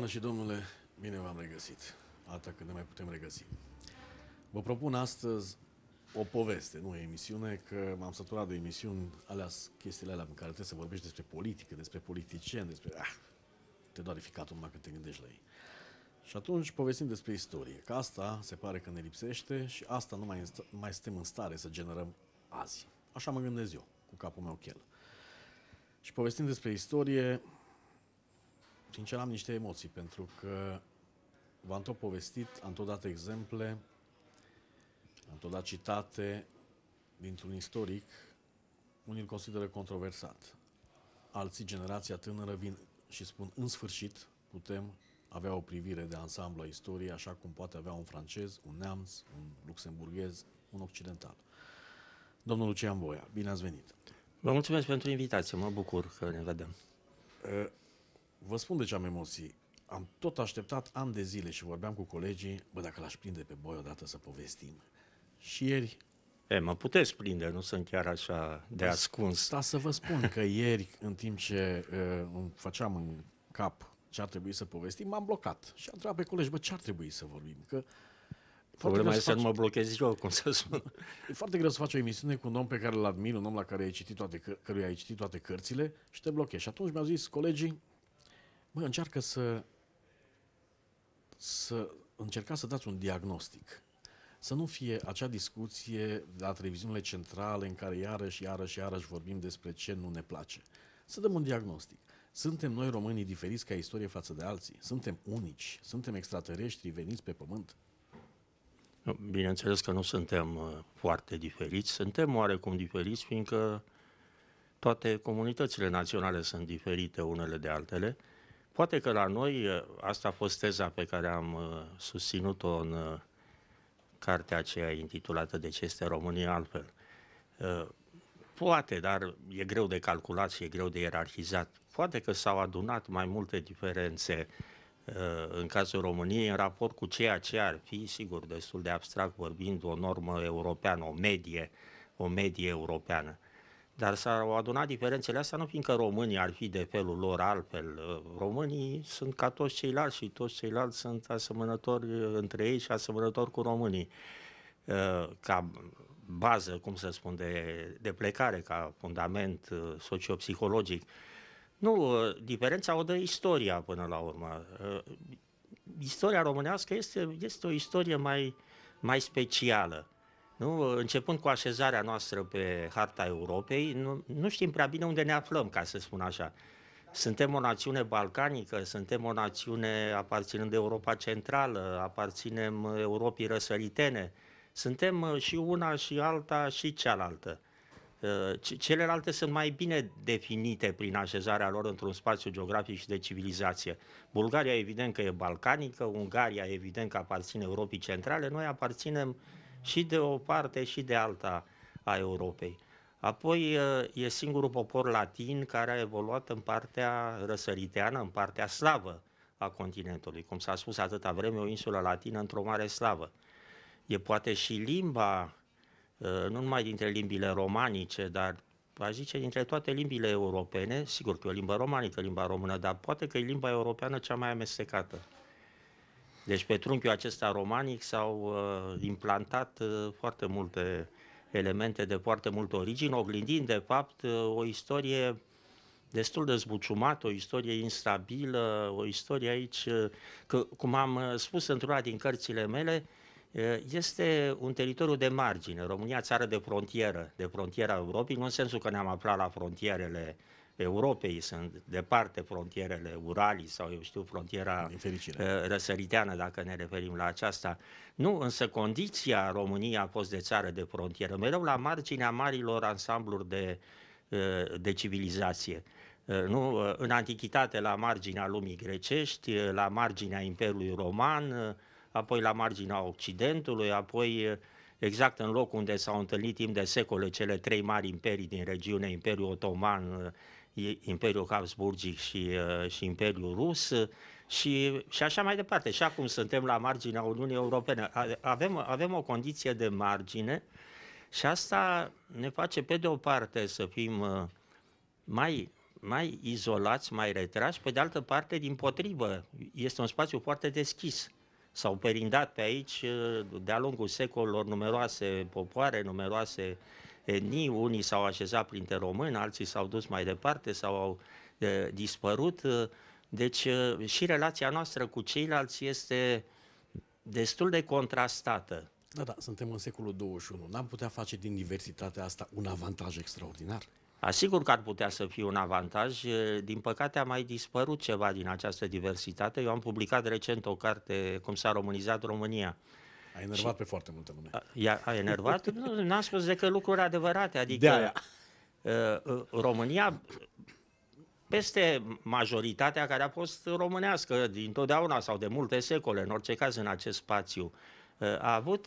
Doamne și domnule, bine v-am regăsit. Atât când ne mai putem regăsi. Vă propun astăzi o poveste, nu o emisiune, că m-am săturat de emisiuni alea, chestiile alea în care trebuie să vorbești despre politică, despre politicieni, despre... Ah, te doare ficatul numai când te gândești la ei. Și atunci povestim despre istorie, că asta se pare că ne lipsește și asta nu mai, nu mai suntem în stare să generăm azi. Așa mă gândesc eu, cu capul meu chel. Și povestim despre istorie, sincer am niște emoții pentru că v-am tot povestit, am tot dat exemple, am tot dat citate dintr-un istoric, unii îl consideră controversat. Alții, generația tânără, vin și spun, în sfârșit, putem avea o privire de ansamblu a istoriei, așa cum poate avea un francez, un neamț, un luxemburghez, un occidental. Domnul Lucian Boia, bine ați venit! Vă mulțumesc pentru invitație, mă bucur că ne vedem. Uh, Vă spun de ce am emoții. Am tot așteptat ani de zile și vorbeam cu colegii, bă, dacă l-aș prinde pe boi odată să povestim. Și ieri... E, mă puteți prinde, nu sunt chiar așa de păi, ascuns. Da, să vă spun că ieri, în timp ce uh, îmi făceam în cap ce ar trebui să povestim, m-am blocat. Și am întrebat pe colegi, bă, ce ar trebui să vorbim? Că Problema este să să nu mă blochez eu, cum să spun. E foarte greu să faci o emisiune cu un om pe care îl admir, un om la care ai citit toate, căruia ai citit toate cărțile și te blochezi. Și atunci mi-au zis colegii, Mă, încearcă să, să încerca să dați un diagnostic. Să nu fie acea discuție la televiziunile centrale în care iarăși, iarăși, iarăși vorbim despre ce nu ne place. Să dăm un diagnostic. Suntem noi românii diferiți ca istorie față de alții? Suntem unici? Suntem extraterestri veniți pe pământ? Bineînțeles că nu suntem uh, foarte diferiți. Suntem oarecum diferiți, fiindcă toate comunitățile naționale sunt diferite unele de altele Poate că la noi, ă, asta a fost teza pe care am ă, susținut-o în ă, cartea aceea intitulată De ce este România altfel. Poate, dar e greu de calculat și e greu de ierarhizat. Poate că s-au adunat mai multe diferențe în cazul României în raport cu ceea ce ar fi, sigur, destul de abstract vorbind, o normă europeană, o medie, o medie europeană. Dar s-au adunat diferențele astea nu fiindcă românii ar fi de felul lor altfel. Românii sunt ca toți ceilalți și toți ceilalți sunt asemănători între ei și asemănători cu românii. Uh, ca bază, cum să spun, de, de plecare, ca fundament uh, sociopsihologic. Nu, uh, diferența o dă istoria până la urmă. Istoria românească este, este o istorie mai, mai specială. Nu? Începând cu așezarea noastră pe harta Europei, nu, nu știm prea bine unde ne aflăm, ca să spun așa. Suntem o națiune balcanică, suntem o națiune aparținând de Europa Centrală, aparținem Europii răsăritene. Suntem uh, și una și alta și cealaltă. Uh, celelalte sunt mai bine definite prin așezarea lor într-un spațiu geografic și de civilizație. Bulgaria evident că e balcanică, Ungaria evident că aparține Europii Centrale, noi aparținem uh, și de o parte și de alta a Europei. Apoi e singurul popor latin care a evoluat în partea răsăriteană, în partea slavă a continentului. Cum s-a spus atâta vreme, o insulă latină într-o mare slavă. E poate și limba, nu numai dintre limbile romanice, dar aș zice dintre toate limbile europene, sigur că e o limbă romanică, limba română, dar poate că e limba europeană cea mai amestecată. Deci pe trunchiul acesta romanic s-au uh, implantat uh, foarte multe elemente de foarte multă origine, oglindind de fapt uh, o istorie destul de zbuciumată, o istorie instabilă, o istorie aici, uh, că, cum am uh, spus într-una din cărțile mele, uh, este un teritoriu de margine. România, țară de frontieră, de frontiera Europei, nu în sensul că ne-am aflat la frontierele uh, Europei, sunt departe frontierele Uralii sau, eu știu, frontiera ă, răsăriteană, dacă ne referim la aceasta. Nu, însă condiția României a fost de țară de frontieră, mereu la marginea marilor ansambluri de, ă, de civilizație. Ă, nu, în antichitate la marginea lumii grecești, la marginea Imperiului Roman, apoi la marginea Occidentului, apoi exact în locul unde s-au întâlnit timp de secole cele trei mari imperii din regiune, Imperiul Otoman, Imperiul Habsburgic și, uh, și Imperiul Rus uh, și, și așa mai departe. Și acum suntem la marginea Uniunii Europene. Avem, avem o condiție de margine și asta ne face, pe de o parte, să fim uh, mai, mai izolați, mai retrași, pe de altă parte, din potrivă, este un spațiu foarte deschis. S-au perindat pe aici, de-a lungul secolelor, numeroase popoare, numeroase uh, etnii, unii s-au așezat printre români, alții s-au dus mai departe sau au dispărut. Deci și relația noastră cu ceilalți este destul de contrastată. Da, da, suntem în secolul 21. N-am putea face din diversitatea asta un avantaj extraordinar? Asigur că ar putea să fie un avantaj. Din păcate a mai dispărut ceva din această diversitate. Eu am publicat recent o carte, cum s-a românizat România. A enervat și... pe foarte multă lume. A, a enervat? nu, n-am spus decât lucruri adevărate. Adică De-aia. Uh, uh, România, peste majoritatea care a fost românească dintotdeauna sau de multe secole, în orice caz în acest spațiu, uh, a avut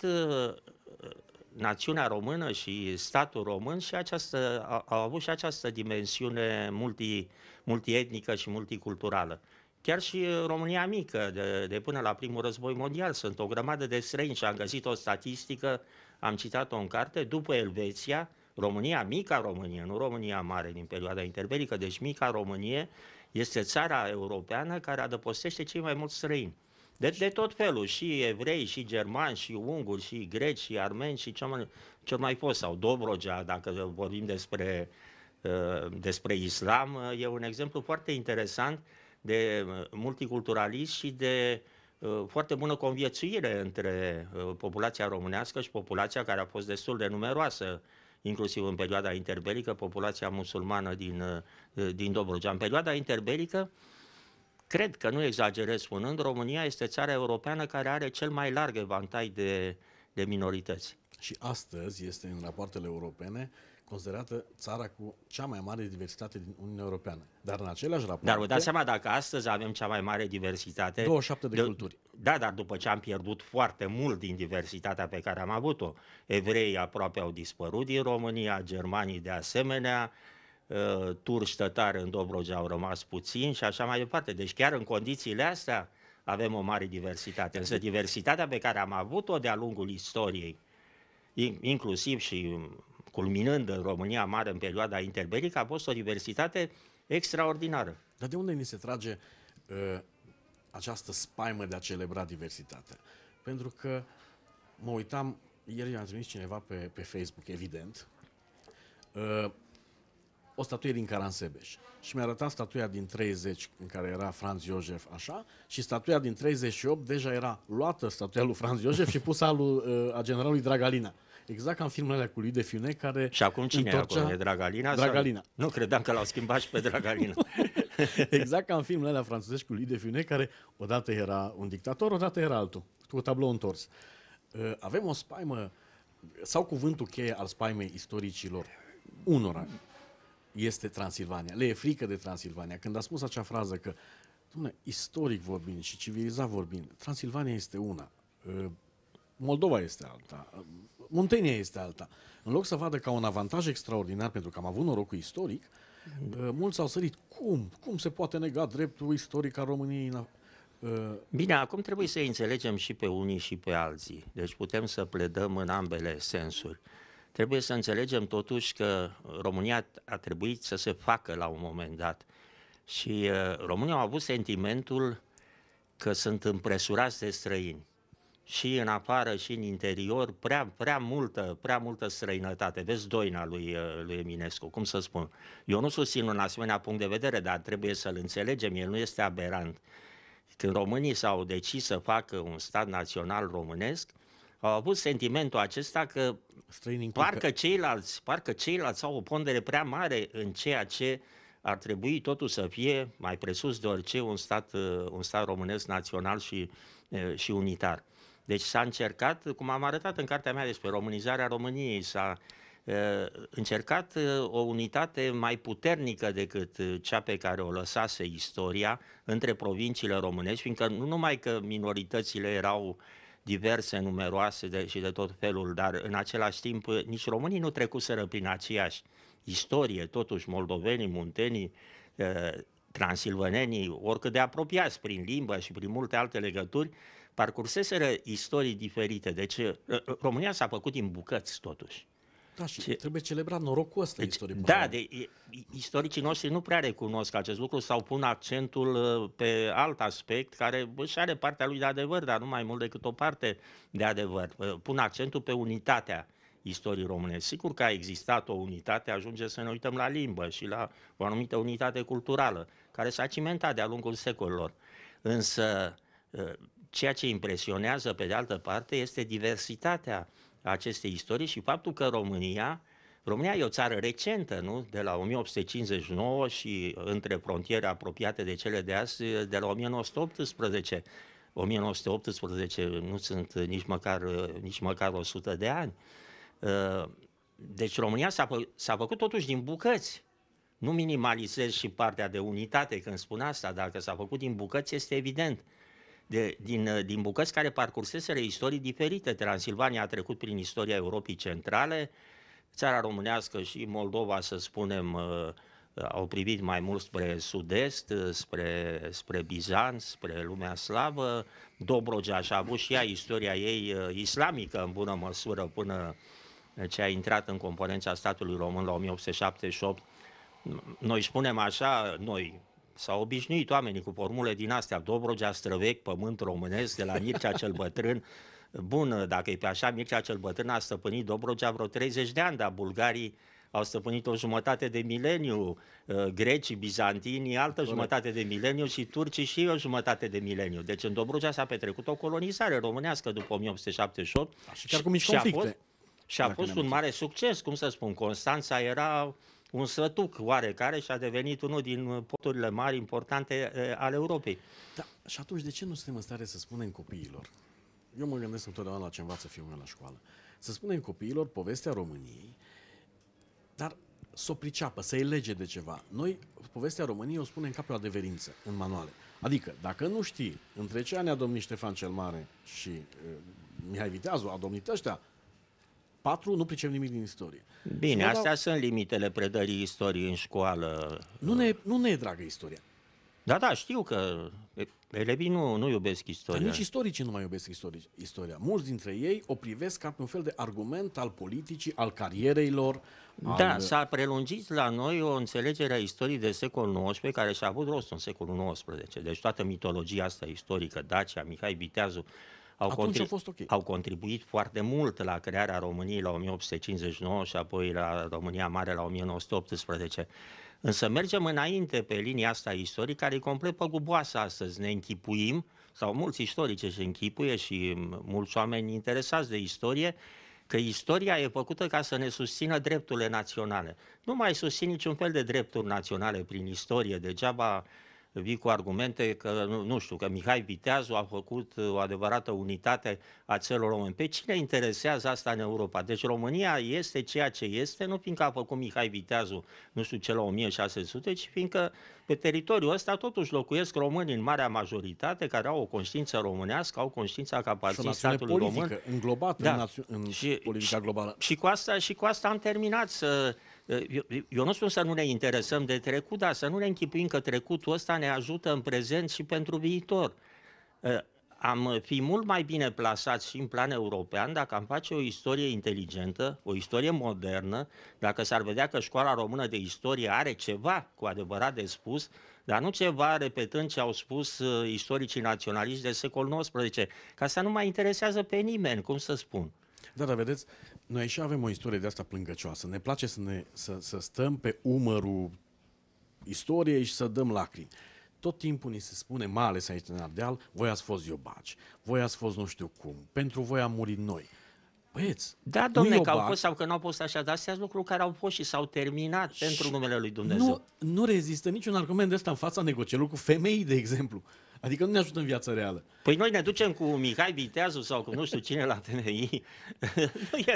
națiunea română și statul român și această, au avut și această dimensiune multi, multietnică și multiculturală. Chiar și uh, România mică, de, de până la primul război mondial, sunt o grămadă de străini și am găsit o statistică, am citat-o în carte, după Elveția, România, mica România, nu România mare din perioada interbelică, deci mica Românie este țara europeană care adăpostește cei mai mulți străini. De, de tot felul, și evrei, și germani, și unguri, și greci, și armeni, și ce mai, ce mai fost, sau Dobrogea, dacă vorbim despre, uh, despre islam, e un exemplu foarte interesant de uh, multiculturalism și de uh, foarte bună conviețuire între uh, populația românească și populația care a fost destul de numeroasă, inclusiv în perioada interbelică, populația musulmană din, din Dobrogea. În perioada interbelică, cred că nu exagerez spunând, România este țara europeană care are cel mai larg evantai de, de minorități. Și astăzi este în rapoartele europene considerată țara cu cea mai mare diversitate din Uniunea Europeană. Dar în același raport... Dar vă dați seama dacă astăzi avem cea mai mare diversitate... 27 de, de culturi. Da, dar după ce am pierdut foarte mult din diversitatea pe care am avut-o. Evreii aproape au dispărut din România, germanii de asemenea, ă, turci tătari în Dobrogea au rămas puțin și așa mai departe. Deci chiar în condițiile astea avem o mare diversitate. Însă diversitatea pe care am avut-o de-a lungul istoriei, inclusiv și culminând în România Mare în perioada interbelică, a fost o diversitate extraordinară. Dar de unde ni se trage uh, această spaimă de a celebra diversitatea? Pentru că mă uitam, ieri i-am trimis cineva pe, pe Facebook, evident, uh, o statuie din Caransebeș. Și mi-a arătat statuia din 30, în care era Franz Iosef, așa, și statuia din 38 deja era luată, statuia lui Franz Iosef și pusă a, lui, uh, a generalului Dragalina exact ca în filmele cu lui de Fiune, care... Și acum cine întorcea... e acolo? E Dragalina? Dragalina. Sau... Nu credeam că l-au schimbat și pe Dragalina. exact ca în filmele alea franțuzești cu lui de Fiune, care odată era un dictator, odată era altul, cu tablou întors. Uh, avem o spaimă, sau cuvântul cheie al spaimei istoricilor, unora, este Transilvania. Le e frică de Transilvania. Când a spus acea frază că, dumne, istoric vorbind și civilizat vorbind, Transilvania este una. Uh, Moldova este alta, Muntenia este alta. În loc să vadă ca un avantaj extraordinar, pentru că am avut norocul istoric, mhm. uh, mulți au sărit. Cum? Cum se poate nega dreptul istoric al României în uh, Bine, acum trebuie să înțelegem și pe unii și pe alții. Deci putem să pledăm în ambele sensuri. Trebuie să înțelegem totuși că România a trebuit să se facă la un moment dat. Și uh, românii au avut sentimentul că sunt împresurați de străini și în afară și în interior, prea, prea, multă, prea multă străinătate. Vezi doina lui, uh, lui Eminescu, cum să spun. Eu nu susțin un asemenea punct de vedere, dar trebuie să-l înțelegem, el nu este aberant. Când românii s-au decis să facă un stat național românesc, au avut sentimentul acesta că parcă ceilalți, parcă ceilalți au o pondere prea mare în ceea ce ar trebui totul să fie mai presus de orice un stat, uh, un stat românesc național și, uh, și unitar. Deci s-a încercat, cum am arătat în cartea mea despre românizarea României, s-a uh, încercat uh, o unitate mai puternică decât cea pe care o lăsase istoria între provinciile românești, fiindcă nu numai că minoritățile erau diverse, numeroase de, și de tot felul, dar în același timp nici românii nu trecuseră prin aceeași istorie, totuși moldovenii, muntenii, uh, transilvanenii, oricât de apropiați prin limbă și prin multe alte legături, parcurseseră istorii diferite. Deci uh, uh, România s-a făcut din bucăți totuși. Da, și Ce... trebuie celebrat norocul ăsta deci, istoric. Da, de, istoricii noștri nu prea recunosc acest lucru sau pun accentul uh, pe alt aspect care își are partea lui de adevăr, dar nu mai mult decât o parte de adevăr. Pun accentul pe unitatea istorii române. Sigur că a existat o unitate, ajunge să ne uităm la limbă și la o anumită unitate culturală, care s-a cimentat de-a lungul secolilor. Însă Ceea ce impresionează, pe de altă parte, este diversitatea acestei istorii și faptul că România, România e o țară recentă, nu? De la 1859 și între frontiere apropiate de cele de azi, de la 1918. 1918 nu sunt nici măcar, nici măcar 100 de ani. Ă, deci România s-a, fă, s-a făcut totuși din bucăți. Nu minimalizez și partea de unitate când spun asta, dacă s-a făcut din bucăți este evident de, din, uh, din bucăți care parcurseseră istorii diferite. Transilvania a trecut prin istoria Europei Centrale, țara românească și Moldova, să spunem, uh, uh, au privit mai mult spre sud-est, spre, spre Bizanț, spre lumea slavă. Dobrogea și-a avut și ea istoria ei islamică în bună măsură până ce a intrat în componența statului român la 1878. Noi spunem așa, noi, S-au obișnuit oamenii cu formule din astea, Dobrogea, Străvec, Pământ românesc, de la Mircea cel Bătrân. Bun, dacă e pe așa, Mircea cel Bătrân a stăpânit Dobrogea vreo 30 de ani, dar bulgarii au stăpânit o jumătate de mileniu, uh, grecii, bizantinii, altă Corect. jumătate de mileniu și turcii și o jumătate de mileniu. Deci în Dobrogea s-a petrecut o colonizare românească după 1878. și chiar cu mici conflicte. Și a fost, și a fost un mare succes, cum să spun. Constanța era un sătuc oarecare și a devenit unul din uh, porturile mari importante uh, ale Europei. Da, și atunci de ce nu suntem în stare să spunem copiilor? Eu mă gândesc întotdeauna la ce învață fiul meu la școală. Să spunem copiilor povestea României, dar să o priceapă, să-i lege de ceva. Noi, povestea României, o spunem ca pe o adeverință, în manuale. Adică, dacă nu știi între ce ani a domnit Ștefan cel Mare și uh, Mihai Viteazul, a domnit ăștia, patru nu pricep nimic din istorie. Bine, astea dau... sunt limitele predării istoriei în școală. Nu ne, nu ne e dragă istoria. Da, da, știu că elevii nu, nu iubesc istoria. Dar nici istoricii nu mai iubesc istoria. istoria. Mulți dintre ei o privesc ca pe un fel de argument al politicii, al carierei lor. Al... Da, s-a prelungit la noi o înțelegere a istoriei de secolul XIX, care și-a avut rost în secolul XIX. Deci toată mitologia asta istorică, Dacia, Mihai Viteazu, au, contribu- fost okay. au contribuit foarte mult la crearea României la 1859 și apoi la România Mare la 1918. Însă mergem înainte pe linia asta istorică, care e complet păguboasă astăzi. Ne închipuim, sau mulți istorici se închipuie și mulți oameni interesați de istorie, că istoria e făcută ca să ne susțină drepturile naționale. Nu mai susțin niciun fel de drepturi naționale prin istorie, degeaba vii cu argumente că, nu, nu știu, că Mihai Viteazu a făcut uh, o adevărată unitate a celor români. Pe cine interesează asta în Europa? Deci România este ceea ce este, nu fiindcă a făcut Mihai Viteazu, nu știu cel la 1600, ci fiindcă pe teritoriul ăsta totuși locuiesc români în marea majoritate care au o conștiință românească, au conștiința că aparțin statului politică, român. înglobată da. în, Da. în și, politica globală. Și, și, cu asta, și cu asta am terminat să Eh, eu, eu nu spun să nu ne interesăm de trecut, dar să nu ne închipuim că trecutul ăsta ne ajută în prezent și pentru viitor. Eh, am fi mult mai bine plasați și în plan european dacă am face o istorie inteligentă, o istorie modernă, dacă s-ar vedea că școala română de istorie are ceva cu adevărat de spus, dar nu ceva repetând ce au spus eh, istoricii naționaliști de secolul XIX, ca să nu mai interesează pe nimeni, cum să spun. Da, dar vedeți, noi și avem o istorie de asta plângăcioasă. Ne place să, ne, să, să stăm pe umărul istoriei și să dăm lacrimi. Tot timpul ni se spune, mai ales aici în Ardeal, voi ați fost iobaci, voi ați fost nu știu cum, pentru voi am murit noi. Băieți, da, domne, că au fost sau că nu au fost așa, dar astea sunt lucruri care au fost și s-au terminat și pentru numele lui Dumnezeu. Nu, nu rezistă niciun argument de ăsta în fața negocierilor cu femei, de exemplu. Adică nu ne ajută în viața reală. Păi noi ne ducem cu Mihai Viteazu sau cu nu știu cine la PNI. e,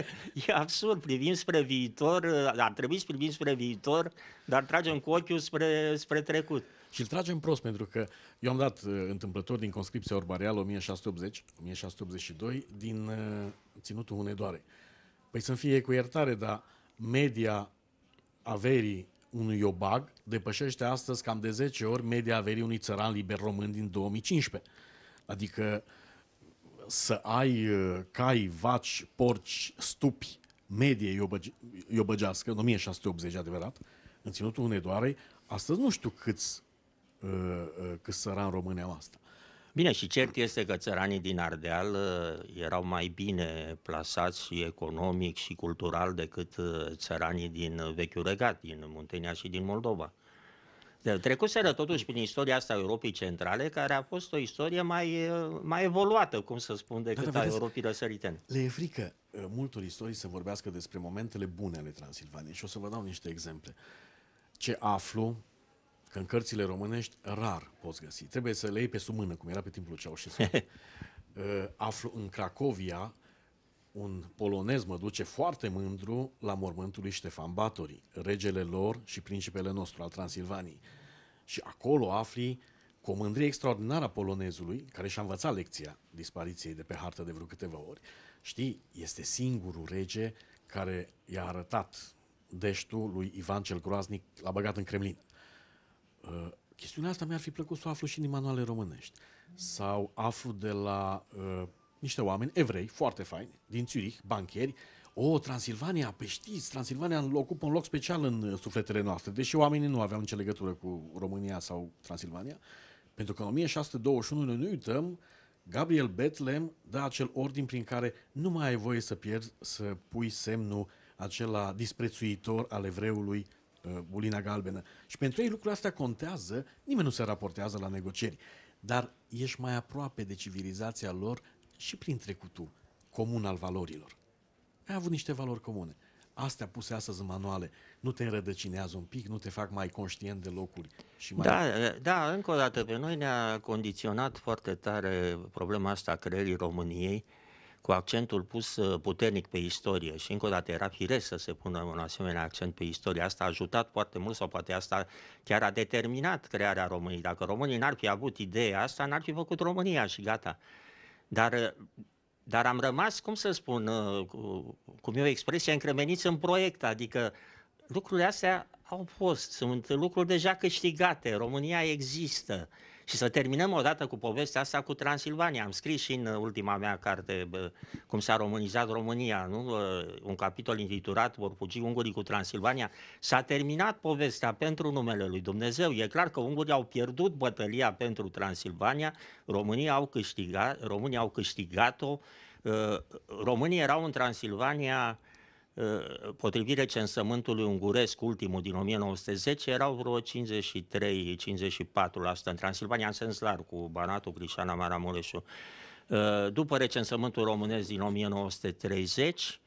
e absurd, privim spre viitor, ă, ar trebui să privim spre viitor, dar tragem cu ochiul spre, spre trecut. Și îl tragem prost, pentru că eu am dat ă, întâmplător din conscripția orbareală 1680-1682 din ă, Ținutul Hunedoare. Păi să-mi fie cu iertare, dar media averii unui iobag depășește astăzi cam de 10 ori media averii unui țăran liber român din 2015. Adică să ai uh, cai, vaci, porci, stupi, medie iobăgească, în 1680 adevărat, în Ținutul Hunedoarei, astăzi nu știu câți, uh, uh, câți țărani români au asta. Bine, și cert este că țăranii din Ardeal uh, erau mai bine plasați și economic și cultural decât uh, țăranii din vechiul regat, din Muntenia și din Moldova. Trecuseră totuși prin istoria asta a Europei Centrale, care a fost o istorie mai, uh, mai evoluată, cum să spun, decât da, da a Europii răsăritene. Le e frică multor istorii să vorbească despre momentele bune ale Transilvaniei și o să vă dau niște exemple. Ce aflu Că în cărțile românești rar poți găsi. Trebuie să le iei pe sub mână, cum era pe timpul Ceaușescu. Uh, aflu în Cracovia, un polonez mă duce foarte mândru la mormântul lui Ștefan Batori, regele lor și principele nostru al Transilvaniei. Și acolo afli cu o mândrie extraordinară a polonezului, care și-a învățat lecția dispariției de pe hartă de vreo câteva ori, știi, este singurul rege care i-a arătat deștul lui Ivan cel Groaznic, l-a băgat în Kremlin. Uh, chestiunea asta mi-ar fi plăcut să o aflu și din manuale românești. Sau aflu de la uh, niște oameni evrei, foarte faini, din Zurich, banchieri. o, oh, Transilvania, pe știți, Transilvania ocupă un loc special în uh, sufletele noastre, deși oamenii nu aveau nicio legătură cu România sau Transilvania, pentru că în 1621 noi nu uităm, Gabriel Bethlehem dă acel ordin prin care nu mai ai voie să pierzi, să pui semnul acela disprețuitor al evreului bulina uh, galbenă. Și pentru ei lucrul astea contează, nimeni nu se raportează la negocieri, dar ești mai aproape de civilizația lor și prin trecutul comun al valorilor. Ai avut niște valori comune. Astea puse astăzi în manuale nu te înrădăcinează un pic, nu te fac mai conștient de locuri. Și mai... Da, da, încă o dată, pe noi ne-a condiționat foarte tare problema asta a creierii României cu accentul pus uh, puternic pe istorie și încă o dată era firesc să se pună un asemenea accent pe istorie. Asta a ajutat foarte mult sau poate asta chiar a determinat crearea României. Dacă românii n-ar fi avut ideea asta, n-ar fi făcut România și gata. Dar, uh, dar am rămas, cum să spun, uh, cu, cum e o expresie, încremeniți în proiect, adică lucrurile astea au fost, sunt lucruri deja câștigate, România există. Și să terminăm odată cu povestea asta cu Transilvania. Am scris și în uh, ultima mea carte cum s-a românizat România, nu? un capitol intitulat Vor fugi ungurii cu Transilvania. S-a terminat povestea pentru numele lui Dumnezeu. E clar că ungurii au pierdut bătălia pentru Transilvania, România au câștigat, România au câștigat-o. Uh, românii erau în Transilvania uh, Ă, potrivit recensământului unguresc ultimul din 1910, erau vreo 53-54% în Transilvania, în sens larg, cu Banatul, Crișana, Maramureșul. Ă, după recensământul românesc din 1930,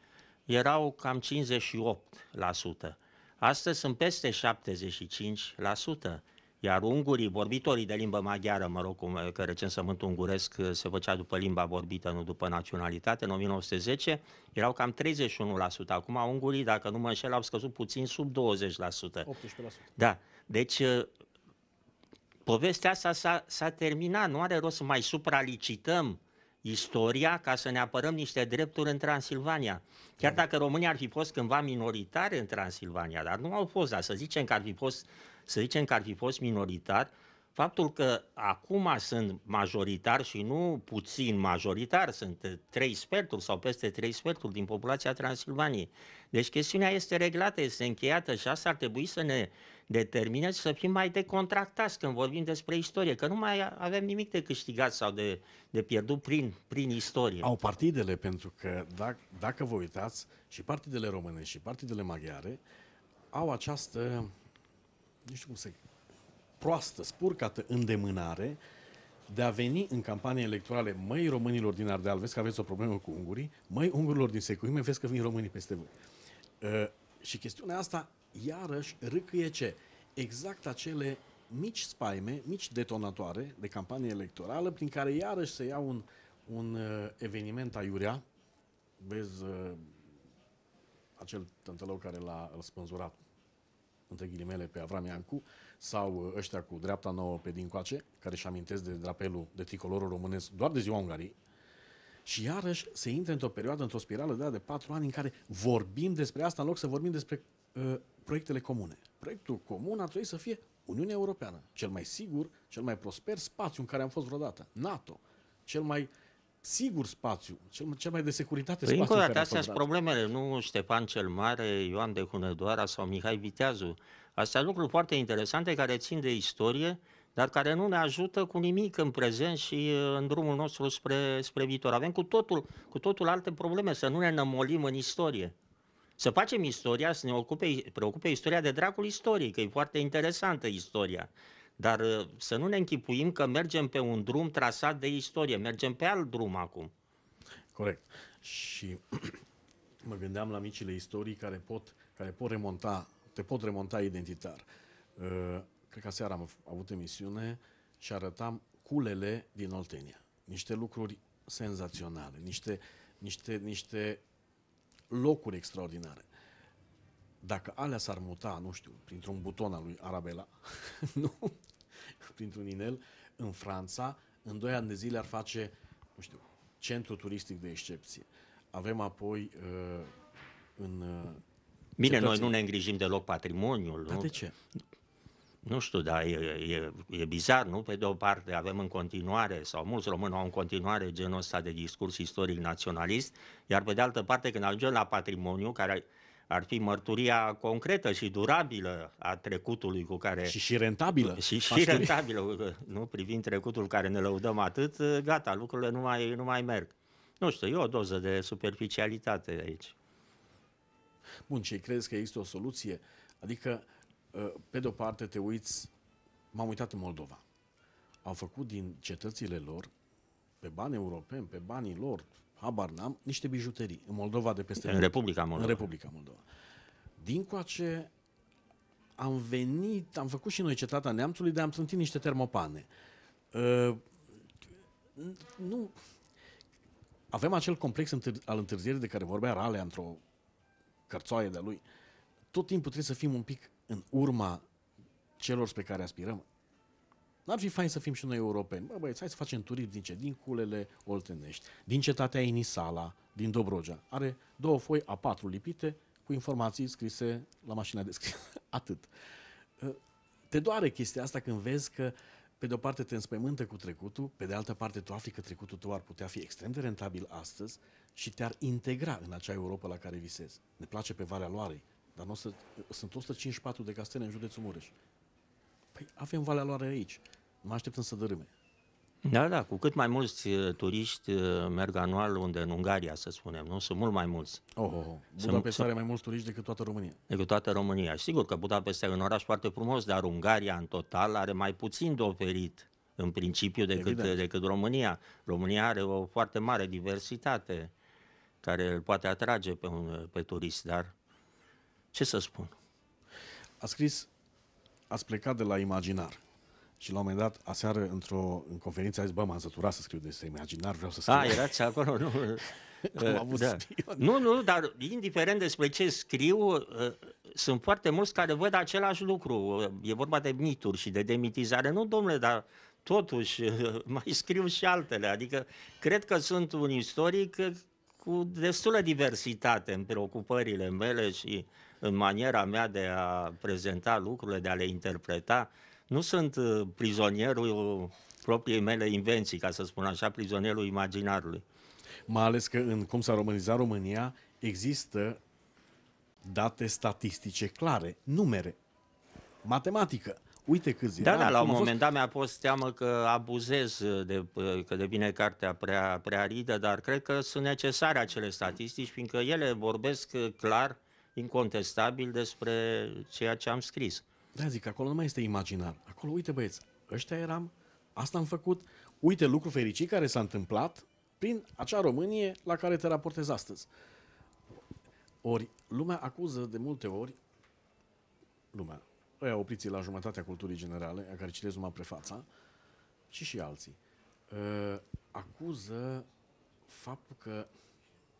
erau cam 58%. Astăzi sunt peste 75%. Iar ungurii, vorbitorii de limbă maghiară, mă rog, că recensământul unguresc uh, se făcea după limba vorbită, nu după naționalitate, în 1910 erau cam 31%. Acum ungurii, dacă nu mă înșel, au scăzut puțin sub 20%. 18%. Da. Deci, uh, povestea asta s-a, s-a terminat. Nu are rost să mai supralicităm istoria ca să ne apărăm niște drepturi în Transilvania. Chiar da. dacă România ar fi fost cândva minoritare în Transilvania, dar nu au fost, dar să zicem că ar fi fost să zicem că ar fi fost minoritar, faptul că acum sunt majoritar și nu puțin majoritar, sunt trei sferturi sau peste trei sferturi din populația Transilvaniei. Deci chestiunea este reglată, este încheiată și asta ar trebui să ne determine să fim mai decontractați când vorbim despre istorie, că nu mai avem nimic de câștigat sau de, de pierdut prin, prin istorie. Au partidele, pentru că dacă, dacă vă uitați, și partidele române și partidele maghiare au această nu știu cum să proastă, spurcată îndemânare de a veni în campanie electorale, măi românilor din Ardeal, vezi că aveți o problemă cu ungurii, măi ungurilor din Secuime, vezi că vin românii peste voi. Uh, și chestiunea asta, iarăși, râcâie ce? Exact acele mici spaime, mici detonatoare de campanie electorală, prin care iarăși se ia un, un uh, eveniment aiurea, vezi uh, acel tântălău care l-a spânzurat între ghilimele, pe Avram Iancu, sau uh, ăștia cu dreapta nouă pe dincoace, care își amintesc de drapelul de tricolorul românesc doar de ziua Ungariei, și iarăși se intre într-o perioadă, într-o spirală de de patru ani în care vorbim despre asta în loc să vorbim despre uh, proiectele comune. Proiectul comun ar trebui să fie Uniunea Europeană, cel mai sigur, cel mai prosper spațiu în care am fost vreodată, NATO, cel mai uh, sigur spațiu, cel, cel mai de securitate păi spațiu. Încă astea sunt problemele, nu Ștefan cel Mare, Ioan de Hunedoara sau Mihai Viteazu. Astea lucruri foarte interesante care țin de istorie, dar care nu ne ajută cu nimic în prezent și în drumul nostru spre, spre viitor. Avem cu totul, cu totul alte probleme, să nu ne nămolim în istorie. Să facem istoria, să ne ocupe, preocupe istoria de dracul istoriei, că e foarte interesantă istoria. Dar ă, să nu ne închipuim că mergem pe un drum trasat de istorie, mergem pe alt drum acum. Corect. Și mă gândeam la micile istorii care pot, care pot remonta, te pot remonta identitar. Ă, cred că seara am avut emisiune și arătam culele din Oltenia. Niște lucruri senzaționale, niște, niște, niște locuri extraordinare. Dacă alea s-ar muta, nu știu, printr-un buton al lui Arabela, nu, printr-un inel în Franța, în doi ani de zile ar face, nu știu, centru turistic de excepție. Avem apoi uh, în... Uh, Bine, noi nu ne îngrijim deloc patrimoniul. Dar nu? de ce? nu știu, dar e, e, e bizar, nu? Pe de o parte avem în continuare, sau mulți români au în continuare genul ăsta de discurs istoric naționalist, iar pe de altă parte când ajungem la patrimoniu, care ar fi mărturia concretă și durabilă a trecutului cu care... Și și rentabilă. Și, și Pastorii. rentabilă, nu? Privind trecutul care ne lăudăm atât, gata, lucrurile nu mai, nu mai merg. Nu știu, e o doză de superficialitate aici. Bun, și crezi că există o soluție? Adică, ă, pe de-o parte, te uiți, m-am uitat în Moldova. Au făcut din cetățile lor, pe bani europeni, pe banii lor, habar n-am, niște bijuterii în Moldova de peste... În Moldova. Republica Moldova. În Republica Moldova. Din coace am venit, am făcut și noi cetatea neamțului, dar am trântit niște termopane. Uh, nu... Avem acel complex al întârzierii de care vorbea rale într-o cărțoaie de lui. Tot timpul trebuie să fim un pic în urma celor pe care aspirăm. N-ar fi fain să fim și noi europeni. Bă, băieți, hai să facem turism din ce? Din culele oltenești, din cetatea Inisala, din Dobrogea. Are două foi a patru lipite cu informații scrise la mașina de scris. Atât. Ă, te doare chestia asta când vezi că pe de o parte te înspăimântă cu trecutul, pe de altă parte tu afli că trecutul tău ar putea fi extrem de rentabil astăzi și te-ar integra în acea Europa la care visezi. Ne place pe Valea Loarei, dar nu o să, sunt 154 de castele în județul Mureș. Păi avem Valea Loare aici. Mă așteptăm să dărâme. Da, da, cu cât mai mulți uh, turiști uh, merg anual unde în Ungaria, să spunem, nu? Sunt mult mai mulți. Oh, oh, oh. Sunt... are mai mulți turiști decât toată România. Decât toată România. Sigur că Budapest este un oraș foarte frumos, dar Ungaria, în total, are mai puțin de oferit, în principiu, decât, uh, decât România. România are o foarte mare diversitate care îl poate atrage pe, un, pe turist, dar ce să spun? A scris ați plecat de la imaginar. Și la un moment dat, aseară, într-o în conferință, a zis, bă, m-am săturat să scriu despre imaginar, vreau să scriu. A, erați acolo, nu. Am da. Nu, nu, dar indiferent despre ce scriu, ă, sunt foarte mulți care văd același lucru. E vorba de mituri și de demitizare. Nu, domnule, dar totuși ă, mai scriu și altele. Adică cred că sunt un istoric cu destulă diversitate în preocupările mele și uh, în maniera mea de a prezenta lucrurile, de a le interpreta. Nu sunt uh, prizonierul propriei mele invenții, ca să spun așa, prizonierul imaginarului. Mai ales că în cum s-a românizat România există date statistice clare, numere, matematică. Uite cât zi. Da, da, la un moment fost... dat mi-a fost teamă că abuzez, de, uh, că devine cartea prea, prea aridă, dar cred că sunt necesare acele statistici, fiindcă ele vorbesc uh, clar uh, incontestabil despre ceea ce am scris. Da, zic, acolo nu mai este imaginar. Acolo, uite băieți, ăștia eram, asta am făcut, uite lucru fericit care s-a întâmplat prin acea Românie la care te raportezi astăzi. Ori, lumea acuză de multe ori, lumea, ăia opriți la jumătatea culturii generale, a care citesc numai prefața, și și alții, uh, acuză faptul că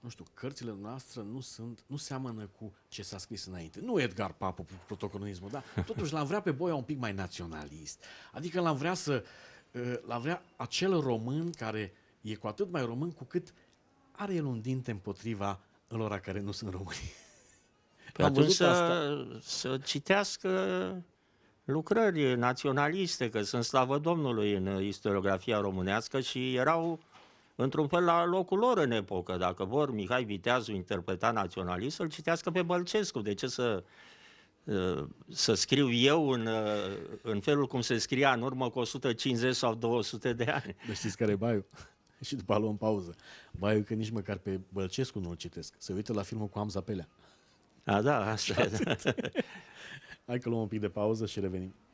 nu știu, cărțile noastre nu sunt, nu seamănă cu ce s-a scris înainte. Nu Edgar Papu, protocolismul, dar totuși l-am vrea pe Boia un pic mai naționalist. Adică l-am vrea să, ă, l-am vrea acel român care e cu atât mai român cu cât are el un dinte împotriva lor care nu sunt români. Păi Am atunci să, asta. să citească lucrări naționaliste, că sunt slavă Domnului în istoriografia românească și erau într-un fel la locul lor în epocă. Dacă vor Mihai Viteazu interpreta naționalist, să-l citească pe Bălcescu. De ce să, uh, să scriu eu în, uh, în felul cum se scria în urmă cu 150 sau 200 de ani? Deci știți care e baiul? și după luăm pauză. Baiu că nici măcar pe Bălcescu nu-l citesc. Se uită la filmul cu Amza Pelea. A, da, asta e. Da. Hai că luăm un pic de pauză și revenim.